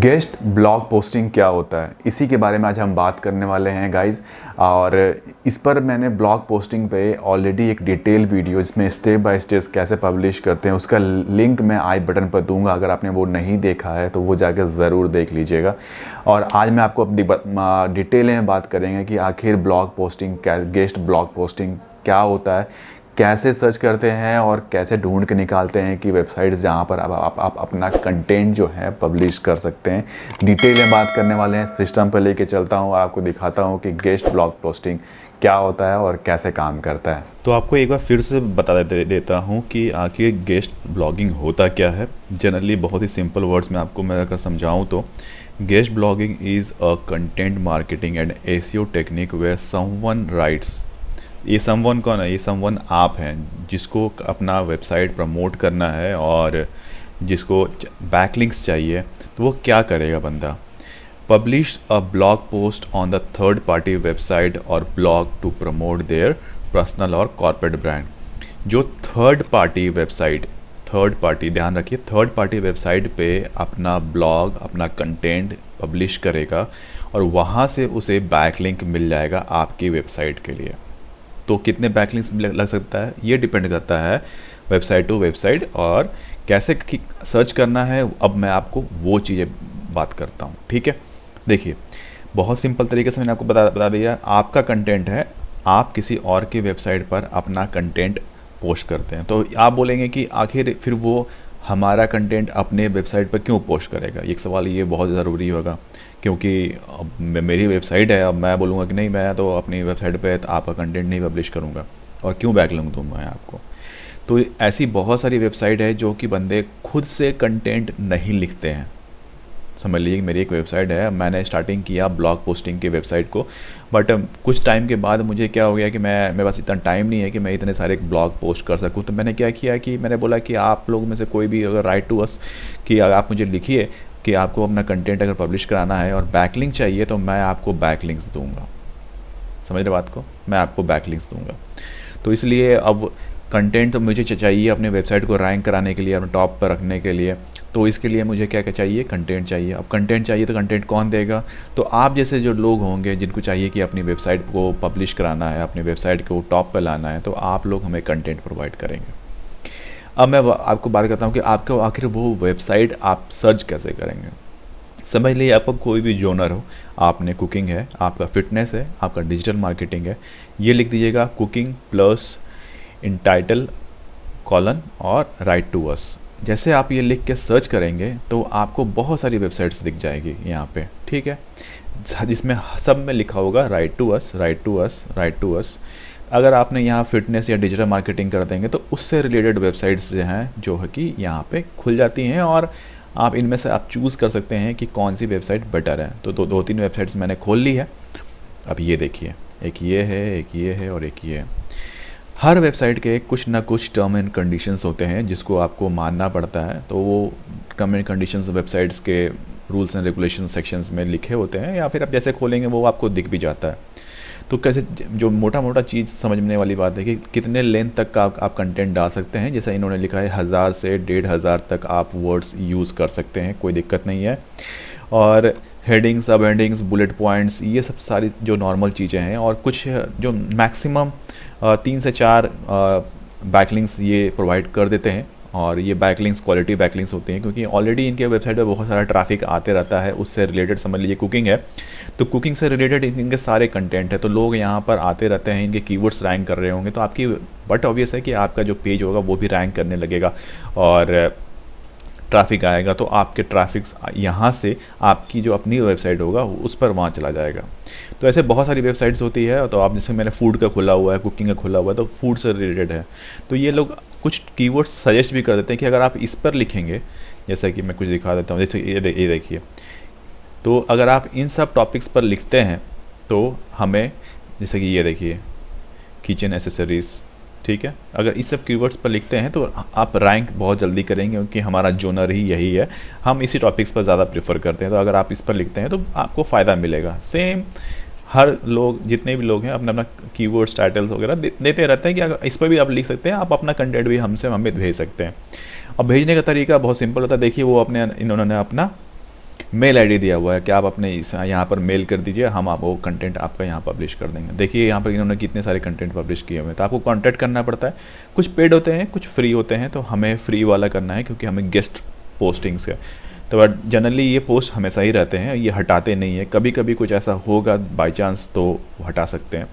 guest blog posting क्या होता है इसी के बारे में आज हम बात करने वाले हैं गाइज और इस पर मैंने ब्लॉग पोस्टिंग पे ऑलरेडी एक डिटेल वीडियो जिसमें स्टेप बाय स्टेप कैसे पब्लिश करते हैं उसका लिंक मैं आई बटन पर दूंगा अगर आपने वो नहीं देखा है तो वो जाकर ज़रूर देख लीजिएगा और आज मैं आपको डिटेल में बात करेंगे कि आखिर ब्लॉग पोस्टिंग क्या गेस्ट ब्लॉग पोस्टिंग क्या होता है कैसे सर्च करते हैं और कैसे ढूंढ के निकालते हैं कि वेबसाइट्स जहाँ पर आप, आप, आप अपना कंटेंट जो है पब्लिश कर सकते हैं डिटेल में बात करने वाले हैं सिस्टम पर लेके चलता हूँ आपको दिखाता हूँ कि गेस्ट ब्लॉग पोस्टिंग क्या होता है और कैसे काम करता है तो आपको एक बार फिर से बता दे, देता हूँ कि आखिर गेस्ट ब्लॉगिंग होता क्या है जनरली बहुत ही सिंपल वर्ड्स में आपको मैं अगर समझाऊँ तो guest blogging is a content marketing and SEO technique where someone writes ये समवन कौन है ये समवन आप हैं जिसको अपना वेबसाइट प्रमोट करना है और जिसको बैकलिंक्स चाहिए तो वो क्या करेगा बंदा publish a blog post on the third party website और blog to promote their personal और कॉरपोरेट ब्रांड जो third party website third party ध्यान रखिए थर्ड पार्टी वेबसाइट पे अपना ब्लॉग अपना कंटेंट पब्लिश करेगा और वहाँ से उसे बैकलिंक मिल जाएगा आपकी वेबसाइट के लिए तो कितने बैकलिंक्स लग सकता है ये डिपेंड करता है वेबसाइट टू वेबसाइट और कैसे सर्च करना है अब मैं आपको वो चीज़ें बात करता हूँ ठीक है देखिए बहुत सिंपल तरीके से मैंने आपको बता बता दिया आपका कंटेंट है आप किसी और की वेबसाइट पर अपना कंटेंट पोस्ट करते हैं तो आप बोलेंगे कि आखिर फिर वो हमारा कंटेंट अपने वेबसाइट पर क्यों पोस्ट करेगा एक सवाल ये बहुत ज़रूरी होगा क्योंकि अब मेरी वेबसाइट है अब मैं बोलूँगा कि नहीं मैं तो अपनी वेबसाइट पे तो आपका कंटेंट नहीं पब्लिश करूँगा और क्यों बैक लूँ दूँ मैं आपको तो ऐसी बहुत सारी वेबसाइट है जो कि बंदे खुद से कंटेंट नहीं लिखते हैं समझ लीजिए मेरी एक वेबसाइट है मैंने स्टार्टिंग किया ब्लॉग पोस्टिंग की वेबसाइट को बट कुछ टाइम के बाद मुझे क्या हो गया कि मैं मेरे पास इतना टाइम नहीं है कि मैं इतने सारे ब्लॉग पोस्ट कर सकूँ तो मैंने क्या किया कि मैंने बोला कि आप लोग में से कोई भी अगर राइट टू अस कि अगर आप मुझे लिखिए कि आपको अपना कंटेंट अगर पब्लिश कराना है और बैकलिंक चाहिए तो मैं आपको बैकलिंक्स दूंगा समझ रहे बात को मैं आपको बैकलिंक्स दूंगा तो इसलिए अब कंटेंट तो मुझे चाहिए अपने वेबसाइट को रैंक कराने के लिए अपने टॉप पर रखने के लिए तो इसके लिए मुझे क्या क्या चाहिए कंटेंट चाहिए अब कंटेंट चाहिए तो कंटेंट कौन देगा तो आप जैसे जो लोग होंगे जिनको चाहिए कि अपनी वेबसाइट को पब्लिश कराना है अपनी वेबसाइट को टॉप पर लाना है तो आप लोग हमें कंटेंट प्रोवाइड करेंगे अब मैं आपको बात करता हूँ कि आपका आखिर वो वेबसाइट आप सर्च कैसे करेंगे समझ लीजिए आपका कोई भी जोनर हो आपने कुकिंग है आपका फिटनेस है आपका डिजिटल मार्केटिंग है ये लिख दीजिएगा cooking plus intitle colon और राइट टू अस जैसे आप ये लिख के सर्च करेंगे तो आपको बहुत सारी वेबसाइट्स दिख जाएगी यहाँ पे ठीक है जिसमें सब में लिखा होगा write to us write to us write to us अगर आपने यहाँ फिटनेस या डिजिटल मार्केटिंग कर देंगे तो उससे रिलेटेड वेबसाइट्स जो हैं जो है कि यहाँ पे खुल जाती हैं और आप इनमें से आप चूज़ कर सकते हैं कि कौन सी वेबसाइट बेटर है तो दो दो तीन वेबसाइट्स मैंने खोल ली है अब ये देखिए एक ये है एक ये है और एक ये है हर वेबसाइट के कुछ ना कुछ टर्म एंड कंडीशंस होते हैं जिसको आपको मानना पड़ता है तो वो टर्म एंड कंडीशंस वेबसाइट्स के रूल्स एंड रेगुलेशन सेक्शंस में लिखे होते हैं या फिर आप जैसे खोलेंगे वो आपको दिख भी जाता है तो कैसे जो मोटा मोटा चीज़ समझने वाली बात है कि कितने लेंथ तक का आप, आप कंटेंट डाल सकते हैं जैसा इन्होंने लिखा है हज़ार से डेढ़ हज़ार तक आप वर्ड्स यूज़ कर सकते हैं कोई दिक्कत नहीं है और हेडिंग्स सब हेडिंग्स बुलेट पॉइंट्स ये सब सारी जो नॉर्मल चीज़ें हैं और कुछ जो मैक्सिमम तीन से चार बैकलिंग्स ये प्रोवाइड कर देते हैं और ये बैकलिंग्स क्वालिटी बैकलिंग्स होती हैं क्योंकि ऑलरेडी इनके वेबसाइट पर बहुत सारा ट्रैफिक आते रहता है उससे रिलेटेड समझ लीजिए कुकिंग है तो कुकिंग से रिलेटेड इनके सारे कंटेंट है तो लोग यहाँ पर आते रहते हैं इनके कीवर्ड्स रैंक कर रहे होंगे तो आपकी बट ऑब्वियस है कि आपका जो पेज होगा वो भी रैंक करने लगेगा और ट्रैफिक आएगा तो आपके ट्रैफिक यहाँ से आपकी जो अपनी वेबसाइट होगा उस पर वहाँ चला जाएगा तो ऐसे बहुत सारी वेबसाइट्स होती है तो आप जैसे मैंने फूड का खुला हुआ है कुकिंग का खुला हुआ है तो फूड से रिलेटेड है तो ये लोग कुछ कीवर्ड्स सजेस्ट भी कर देते हैं कि अगर आप इस पर लिखेंगे जैसा कि मैं कुछ दिखा देता हूँ जैसे ये दे, ये देखिए तो अगर आप इन सब टॉपिक्स पर लिखते हैं तो हमें जैसे कि ये देखिए किचन एसेसरीज़ ठीक है अगर इस सब कीवर्ड्स पर लिखते हैं तो आप रैंक बहुत जल्दी करेंगे क्योंकि हमारा जोनर ही यही है हम इसी टॉपिक्स पर ज़्यादा प्रेफर करते हैं तो अगर आप इस पर लिखते हैं तो आपको फ़ायदा मिलेगा सेम हर लोग जितने भी लोग हैं अपना अपना कीवर्ड्स टाइटल्स वगैरह दे, देते रहते हैं कि अगर इस पर भी आप लिख सकते हैं आप अपना कंटेंट भी हमसे हमें भेज सकते हैं और भेजने का तरीका बहुत सिंपल होता है देखिए वो अपने इन्होंने अपना मेल आईडी दिया हुआ है कि आप अपने इस यहाँ पर मेल कर दीजिए हम आप वो कंटेंट आपका यहाँ पब्लिश कर देंगे देखिए यहाँ पर इन्होंने कितने सारे कंटेंट पब्लिश किए हुए हैं तो आपको कॉन्टैक्ट करना पड़ता है कुछ पेड होते हैं कुछ फ्री होते हैं तो हमें फ्री वाला करना है क्योंकि हमें गेस्ट पोस्टिंग्स है तो बट जनरली ये पोस्ट हमेशा ही रहते हैं ये हटाते नहीं है कभी कभी कुछ ऐसा होगा बाई चांस तो हटा सकते हैं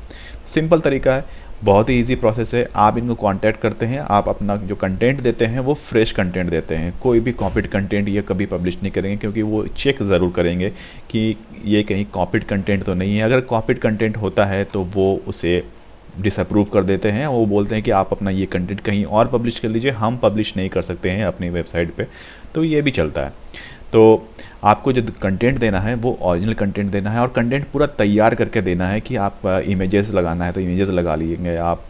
सिंपल तरीका है बहुत ही ईजी प्रोसेस है आप इनको कॉन्टैक्ट करते हैं आप अपना जो कंटेंट देते हैं वो फ्रेश कंटेंट देते हैं कोई भी कॉपीड कंटेंट ये कभी पब्लिश नहीं करेंगे क्योंकि वो चेक ज़रूर करेंगे कि ये कहीं कॉपीड कंटेंट तो नहीं है अगर कॉपीड कंटेंट होता है तो वो उसे डिसअप्रूव कर देते हैं वो बोलते हैं कि आप अपना ये कंटेंट कहीं और पब्लिश कर लीजिए हम पब्लिश नहीं कर सकते हैं अपनी वेबसाइट पे तो ये भी चलता है तो आपको जो कंटेंट देना है वो ओरिजिनल कंटेंट देना है और कंटेंट पूरा तैयार करके देना है कि आप इमेजेस लगाना है तो इमेजेस लगा लेंगे आप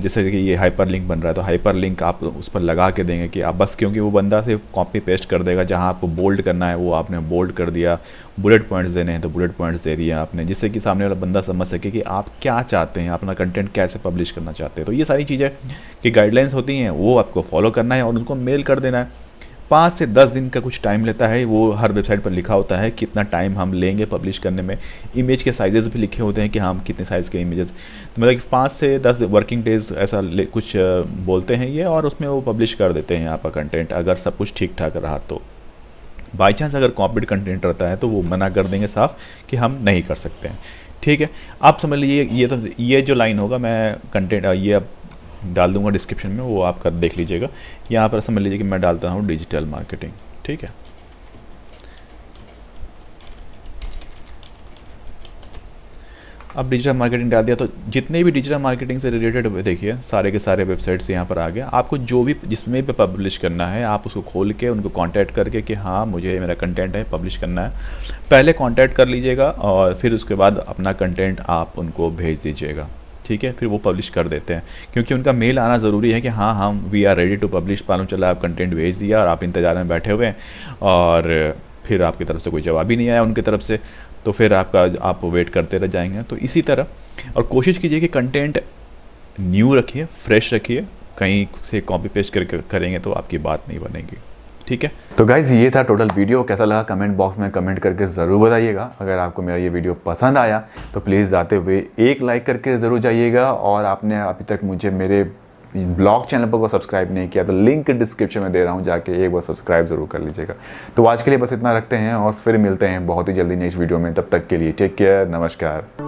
जैसे कि ये हाइपर लिंक बन रहा है तो हाइपर लिंक आप उस पर लगा के देंगे कि आप बस क्योंकि वो बंदा सिर्फ कॉपी पेस्ट कर देगा जहाँ आपको बोल्ड करना है वो आपने बोल्ड कर दिया बुलेट पॉइंट्स देने हैं तो बुलेट पॉइंट्स दे दिए आपने जिससे कि सामने वाला बंदा समझ सके कि आप क्या चाहते हैं अपना कंटेंट कैसे पब्लिश करना चाहते हैं तो ये सारी चीज़ें कि गाइडलाइंस होती हैं वो आपको फॉलो करना है और उनको मेल कर देना है पाँच से दस दिन का कुछ टाइम लेता है वो हर वेबसाइट पर लिखा होता है कितना टाइम हम लेंगे पब्लिश करने में इमेज के साइजेस भी लिखे होते हैं कि हम कितने साइज़ के इमेजेस तो मतलब कि पाँच से दस वर्किंग डेज ऐसा कुछ बोलते हैं ये और उसमें वो पब्लिश कर देते हैं आपका कंटेंट अगर सब कुछ ठीक ठाक रहा तो बाई चांस अगर कॉपीड कंटेंट रहता है तो वो मना कर देंगे साफ कि हम नहीं कर सकते हैं ठीक है आप समझ लीजिए ये तो ये जो लाइन होगा मैं कंटेंट ये अब डाल दूंगा डिस्क्रिप्शन में वो आप कर देख लीजिएगा यहाँ पर समझ लीजिए कि मैं डालता हूँ डिजिटल मार्केटिंग ठीक है अब डिजिटल मार्केटिंग डाल दिया तो जितने भी डिजिटल मार्केटिंग से रिलेटेड देखिए सारे के सारे वेबसाइट्स यहाँ पर आ गए आपको जो भी जिसमें भी पब्लिश करना है आप उसको खोल के उनको कांटेक्ट करके कि हाँ मुझे मेरा कंटेंट है पब्लिश करना है पहले कांटेक्ट कर लीजिएगा और फिर उसके बाद अपना कंटेंट आप उनको भेज दीजिएगा ठीक है फिर वो पब्लिश कर देते हैं क्योंकि उनका मेल आना ज़रूरी है कि हाँ हम we are ready to publish मालूम चला आप कंटेंट भेज दिया और आप इंतजार में बैठे हुए हैं और फिर आपकी तरफ से कोई जवाब ही नहीं आया उनकी तरफ से तो फिर आपका आप वेट करते रह जाएंगे तो इसी तरह और कोशिश कीजिए कि कंटेंट न्यू रखिए फ्रेश रखिए कहीं से कॉपी पेस्ट करके करेंगे तो आपकी बात नहीं बनेगी ठीक है तो गाइज़ ये था टोटल वीडियो कैसा लगा कमेंट बॉक्स में कमेंट करके ज़रूर बताइएगा अगर आपको मेरा ये वीडियो पसंद आया तो प्लीज़ जाते हुए एक लाइक करके ज़रूर जाइएगा और आपने अभी तक मुझे मेरे ब्लॉग चैनल पर को सब्सक्राइब नहीं किया तो लिंक डिस्क्रिप्शन में दे रहा हूँ जाके एक बार सब्सक्राइब ज़रूर कर लीजिएगा तो आज के लिए बस इतना रखते हैं और फिर मिलते हैं बहुत ही जल्दी नेक्स्ट वीडियो में तब तक के लिए टेक केयर नमस्कार